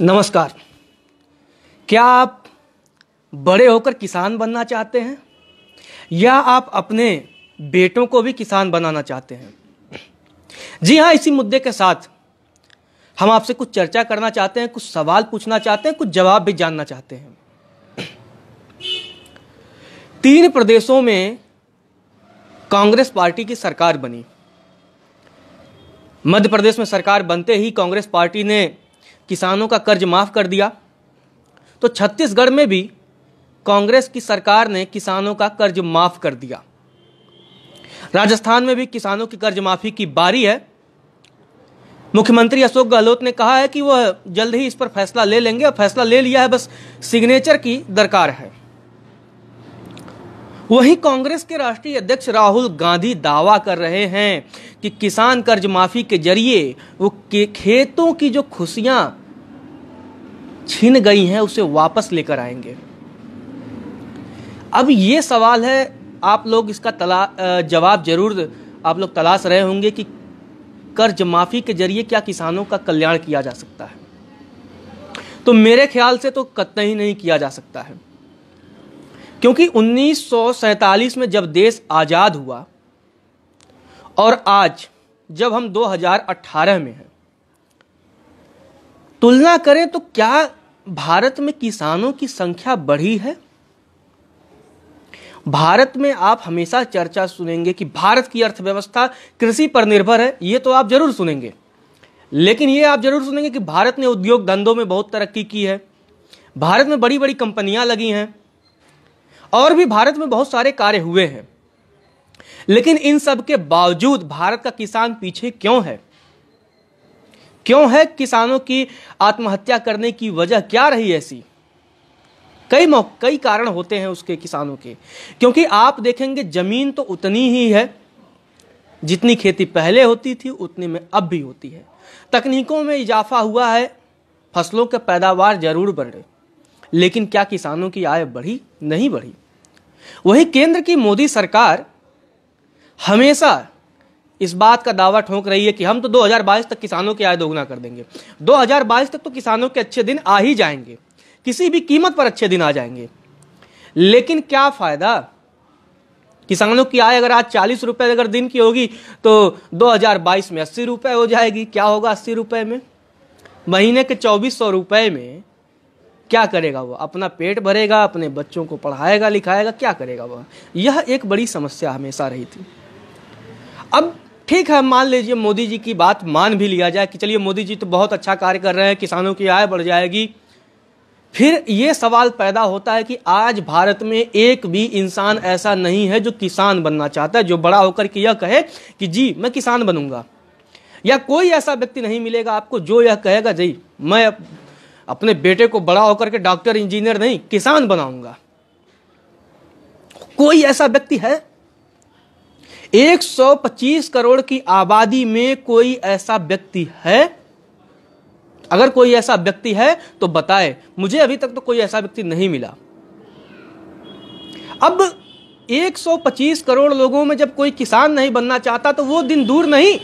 नमस्कार क्या आप बड़े होकर किसान बनना चाहते हैं या आप अपने बेटों को भी किसान बनाना चाहते हैं जी हाँ इसी मुद्दे के साथ हम आपसे कुछ चर्चा करना चाहते हैं कुछ सवाल पूछना चाहते हैं कुछ जवाब भी जानना चाहते हैं तीन प्रदेशों में कांग्रेस पार्टी की सरकार बनी मध्य प्रदेश में सरकार बनते ही कांग्रेस पार्टी ने किसानों का कर्ज माफ़ कर दिया तो छत्तीसगढ़ में भी कांग्रेस की सरकार ने किसानों का कर्ज माफ़ कर दिया राजस्थान में भी किसानों की कर्ज माफ़ी की बारी है मुख्यमंत्री अशोक गहलोत ने कहा है कि वह जल्द ही इस पर फैसला ले लेंगे और फैसला ले लिया है बस सिग्नेचर की दरकार है वहीं कांग्रेस के राष्ट्रीय अध्यक्ष राहुल गांधी दावा कर रहे हैं कि किसान कर्ज माफी के जरिए वो खेतों की जो खुशियां छीन गई हैं उसे वापस लेकर आएंगे अब ये सवाल है आप लोग इसका तला जवाब जरूर आप लोग तलाश रहे होंगे कि कर्ज माफी के जरिए क्या किसानों का कल्याण किया जा सकता है तो मेरे ख्याल से तो कतई नहीं किया जा सकता है क्योंकि उन्नीस में जब देश आज़ाद हुआ और आज जब हम 2018 में हैं तुलना करें तो क्या भारत में किसानों की संख्या बढ़ी है भारत में आप हमेशा चर्चा सुनेंगे कि भारत की अर्थव्यवस्था कृषि पर निर्भर है ये तो आप जरूर सुनेंगे लेकिन ये आप जरूर सुनेंगे कि भारत ने उद्योग धंधों में बहुत तरक्की की है भारत में बड़ी बड़ी कंपनियां लगी हैं और भी भारत में बहुत सारे कार्य हुए हैं लेकिन इन सब के बावजूद भारत का किसान पीछे क्यों है क्यों है किसानों की आत्महत्या करने की वजह क्या रही ऐसी कई कई कारण होते हैं उसके किसानों के क्योंकि आप देखेंगे जमीन तो उतनी ही है जितनी खेती पहले होती थी उतनी में अब भी होती है तकनीकों में इजाफा हुआ है फसलों के पैदावार जरूर बढ़े लेकिन क्या किसानों की आय बढ़ी नहीं बढ़ी वही केंद्र की मोदी सरकार हमेशा इस बात का दावा ठोंक रही है कि हम तो 2022 तक किसानों की आय दोगुना कर देंगे 2022 तक तो किसानों के अच्छे दिन आ ही जाएंगे किसी भी कीमत पर अच्छे दिन आ जाएंगे लेकिन क्या फायदा किसानों की आय अगर आज चालीस रुपए अगर दिन की होगी तो 2022 में अस्सी रुपए हो जाएगी क्या होगा अस्सी रुपए में महीने के चौबीस सौ रुपए में क्या करेगा वह अपना पेट भरेगा अपने बच्चों को पढ़ाएगा लिखाएगा क्या करेगा वह यह एक बड़ी समस्या हमेशा रही थी अब ठीक है मान लीजिए मोदी जी की बात मान भी लिया जाए कि चलिए मोदी जी तो बहुत अच्छा कार्य कर रहे हैं किसानों की आय बढ़ जाएगी फिर ये सवाल पैदा होता है कि आज भारत में एक भी इंसान ऐसा नहीं है जो किसान बनना चाहता है जो बड़ा होकर के यह कहे कि जी मैं किसान बनूंगा या कोई ऐसा व्यक्ति नहीं मिलेगा आपको जो यह कहेगा जी मैं अपने बेटे को बड़ा होकर के डॉक्टर इंजीनियर नहीं किसान बनाऊंगा कोई ऐसा व्यक्ति है 125 करोड़ की आबादी में कोई ऐसा व्यक्ति है अगर कोई ऐसा व्यक्ति है तो बताए मुझे अभी तक तो कोई ऐसा व्यक्ति नहीं मिला अब 125 करोड़ लोगों में जब कोई किसान नहीं बनना चाहता तो वो दिन दूर नहीं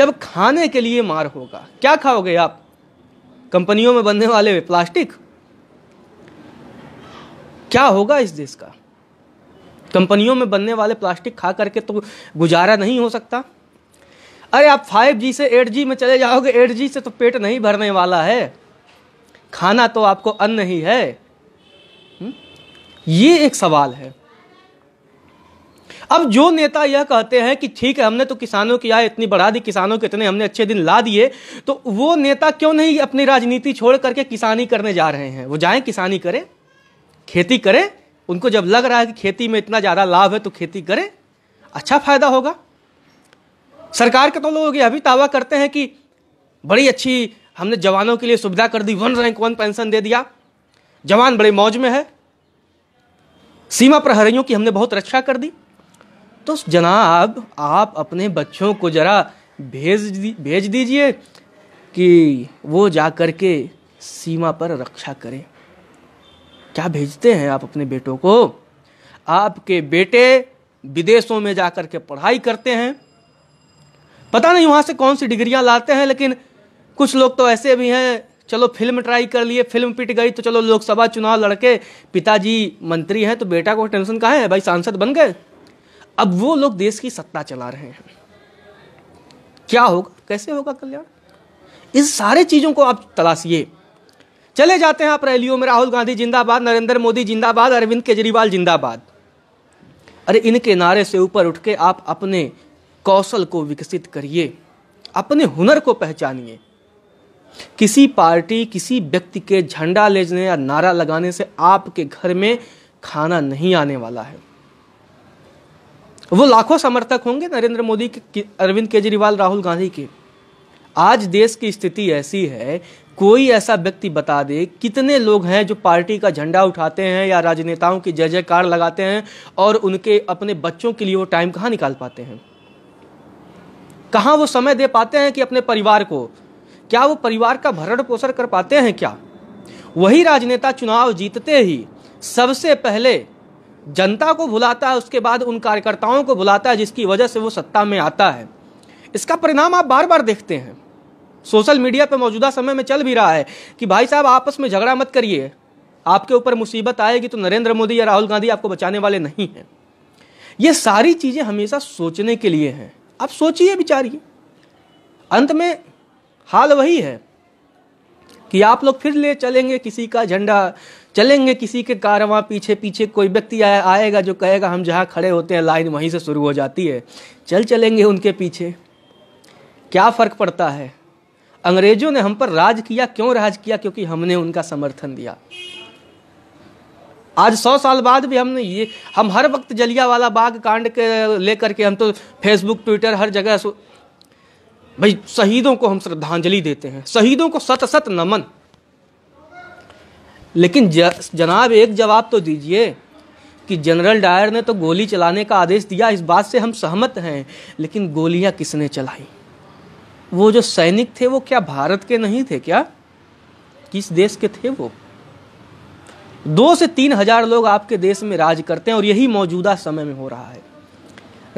जब खाने के लिए मार होगा क्या खाओगे आप कंपनियों में बनने वाले प्लास्टिक क्या होगा इस देश का कंपनियों में बनने वाले प्लास्टिक खा करके तो गुजारा नहीं हो सकता अरे आप फाइव जी से एट जी में चले जाओगे एट जी से तो पेट नहीं भरने वाला है खाना तो आपको अन्न ही है हम्म? ये एक सवाल है अब जो नेता यह कहते हैं कि ठीक है हमने तो किसानों की आय इतनी बढ़ा दी किसानों के इतने हमने अच्छे दिन ला दिए तो वो नेता क्यों नहीं अपनी राजनीति छोड़ करके किसानी करने जा रहे हैं वो जाएं किसानी करें खेती करें उनको जब लग रहा है कि खेती में इतना ज़्यादा लाभ है तो खेती करें अच्छा फायदा होगा सरकार के तो लोग यह भी दावा करते हैं कि बड़ी अच्छी हमने जवानों के लिए सुविधा कर दी वन रैंक वन पेंशन दे दिया जवान बड़े मौज में है सीमा प्रहरियों की हमने बहुत रक्षा कर दी तो जनाब आप अपने बच्चों को ज़रा भेज दी भेज दीजिए कि वो जा कर के सीमा पर रक्षा करें क्या भेजते हैं आप अपने बेटों को आपके बेटे विदेशों में जा कर के पढ़ाई करते हैं पता नहीं वहाँ से कौन सी डिग्रियाँ लाते हैं लेकिन कुछ लोग तो ऐसे भी हैं चलो फिल्म ट्राई कर लिए फिल्म पिट गई तो चलो लोकसभा चुनाव लड़के पिताजी मंत्री हैं तो बेटा को टेंशन कहाँ है भाई सांसद बन गए अब वो लोग देश की सत्ता चला रहे हैं क्या होगा कैसे होगा कल्याण इस सारे चीज़ों को आप तलाशिए चले जाते हैं आप रैलियों में राहुल गांधी जिंदाबाद नरेंद्र मोदी जिंदाबाद अरविंद केजरीवाल जिंदाबाद अरे इनके नारे से ऊपर उठ के आप अपने कौशल को विकसित करिए अपने हुनर को पहचानिए किसी पार्टी किसी व्यक्ति के झंडा लेने या नारा लगाने से आपके घर में खाना नहीं आने वाला है वो लाखों समर्थक होंगे नरेंद्र मोदी के अरविंद केजरीवाल राहुल गांधी के आज देश की स्थिति ऐसी है कोई ऐसा व्यक्ति बता दे कितने लोग हैं जो पार्टी का झंडा उठाते हैं या राजनेताओं की जय जयकार लगाते हैं और उनके अपने बच्चों के लिए वो टाइम कहाँ निकाल पाते हैं कहाँ वो समय दे पाते हैं कि अपने परिवार को क्या वो परिवार का भरण पोषण कर पाते हैं क्या वही राजनेता चुनाव जीतते ही सबसे पहले जनता को भुलाता है उसके बाद उन कार्यकर्ताओं को भुलाता है जिसकी वजह से वो सत्ता में आता है इसका परिणाम आप बार बार देखते हैं सोशल मीडिया पर मौजूदा समय में चल भी रहा है कि भाई साहब आपस में झगड़ा मत करिए आपके ऊपर मुसीबत आएगी तो नरेंद्र मोदी या राहुल गांधी आपको बचाने वाले नहीं हैं ये सारी चीज़ें हमेशा सोचने के लिए हैं आप सोचिए बिचारिए अंत में हाल वही है कि आप लोग फिर ले चलेंगे किसी का झंडा चलेंगे किसी के कारवां पीछे पीछे कोई व्यक्ति आए, आएगा जो कहेगा हम जहाँ खड़े होते हैं लाइन वहीं से शुरू हो जाती है चल चलेंगे उनके पीछे क्या फ़र्क पड़ता है अंग्रेजों ने हम पर राज किया क्यों राज किया क्योंकि हमने उनका समर्थन दिया आज सौ साल बाद भी हमने ये हम हर वक्त जलिया वाला बाग कांड के लेकर के हम तो फेसबुक ट्विटर हर जगह भाई शहीदों को हम श्रद्धांजलि देते हैं शहीदों को सत सत नमन लेकिन ज, जनाब एक जवाब तो दीजिए कि जनरल डायर ने तो गोली चलाने का आदेश दिया इस बात से हम सहमत हैं लेकिन गोलियां किसने चलाई वो जो सैनिक थे वो क्या भारत के नहीं थे क्या किस देश के थे वो दो से तीन हजार लोग आपके देश में राज करते हैं और यही मौजूदा समय में हो रहा है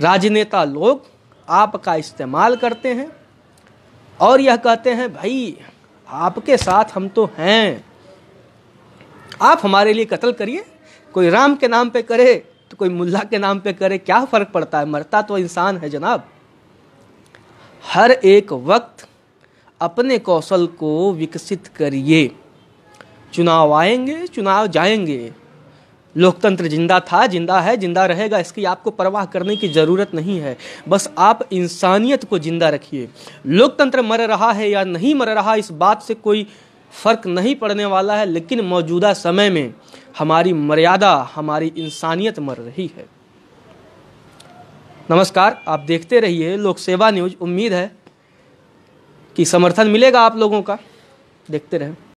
राजनेता लोग आपका इस्तेमाल करते हैं और यह कहते हैं भाई आपके साथ हम तो हैं आप हमारे लिए कत्ल करिए कोई राम के नाम पे करे तो कोई मुल्ला के नाम पे करे क्या फ़र्क पड़ता है मरता तो इंसान है जनाब हर एक वक्त अपने कौशल को विकसित करिए चुनाव आएंगे चुनाव जाएंगे लोकतंत्र जिंदा था जिंदा है जिंदा रहेगा इसकी आपको परवाह करने की ज़रूरत नहीं है बस आप इंसानियत को जिंदा रखिए लोकतंत्र मर रहा है या नहीं मर रहा इस बात से कोई फ़र्क नहीं पड़ने वाला है लेकिन मौजूदा समय में हमारी मर्यादा हमारी इंसानियत मर रही है नमस्कार आप देखते रहिए लोक सेवा न्यूज उम्मीद है कि समर्थन मिलेगा आप लोगों का देखते रहें